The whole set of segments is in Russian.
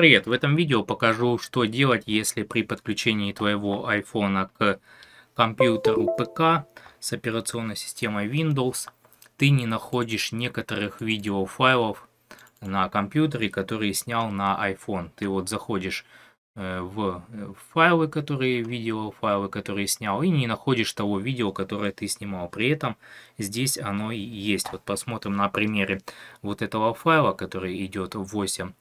Привет! В этом видео покажу, что делать, если при подключении твоего iPhone к компьютеру ПК с операционной системой Windows ты не находишь некоторых видеофайлов на компьютере, которые снял на iPhone. Ты вот заходишь э, в файлы, которые видеофайлы, которые снял, и не находишь того видео, которое ты снимал. При этом здесь оно и есть. Вот посмотрим на примере вот этого файла, который идет 8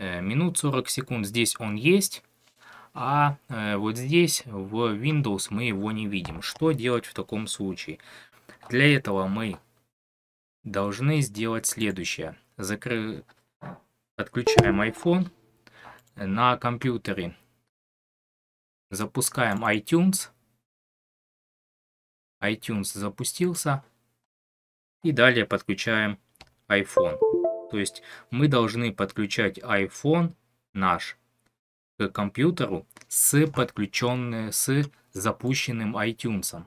Э, минут 40 секунд здесь он есть, а э, вот здесь в Windows мы его не видим. Что делать в таком случае? Для этого мы должны сделать следующее. Закры... Отключаем iPhone. На компьютере запускаем iTunes. iTunes запустился. И далее подключаем iPhone. То есть мы должны подключать iPhone наш к компьютеру с подключенным, с запущенным iTunes.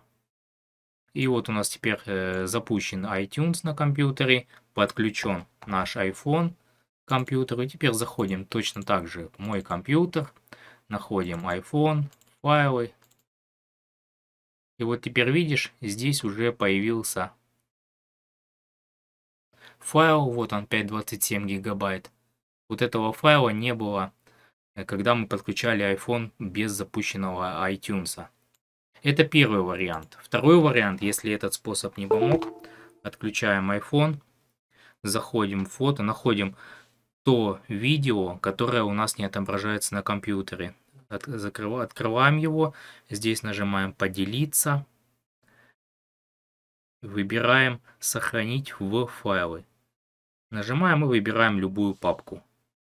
И вот у нас теперь э, запущен iTunes на компьютере, подключен наш iPhone к компьютеру. И теперь заходим точно так же в мой компьютер, находим iPhone, файлы. И вот теперь видишь, здесь уже появился файл, вот он 527 гигабайт. Вот этого файла не было, э, когда мы подключали iPhone без запущенного iTunes. Это первый вариант. Второй вариант, если этот способ не помог, отключаем iPhone, заходим в фото, находим то видео, которое у нас не отображается на компьютере. От, открываем его, здесь нажимаем «Поделиться», выбираем «Сохранить в файлы». Нажимаем и выбираем любую папку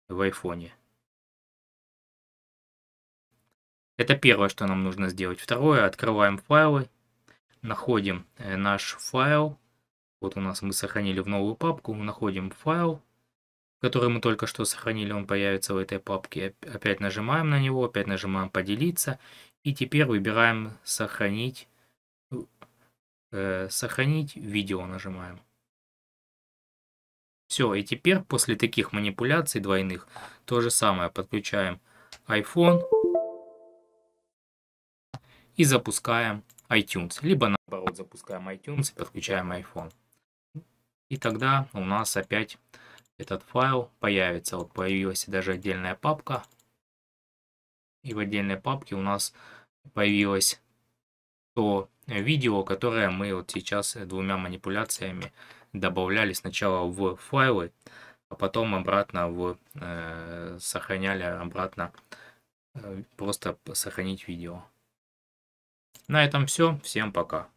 в айфоне. Это первое, что нам нужно сделать. Второе, открываем файлы, находим э, наш файл. Вот у нас мы сохранили в новую папку, находим файл, который мы только что сохранили, он появится в этой папке. Опять нажимаем на него, опять нажимаем поделиться. И теперь выбираем сохранить, э, сохранить видео нажимаем. Все, и теперь после таких манипуляций двойных то же самое. Подключаем iPhone и запускаем iTunes. Либо наоборот запускаем iTunes и подключаем iPhone. И тогда у нас опять этот файл появится. Вот появилась даже отдельная папка. И в отдельной папке у нас появилась то э, видео, которое мы вот сейчас э, двумя манипуляциями добавляли сначала в файлы, а потом обратно в э, сохраняли обратно э, просто сохранить видео. На этом все. Всем пока.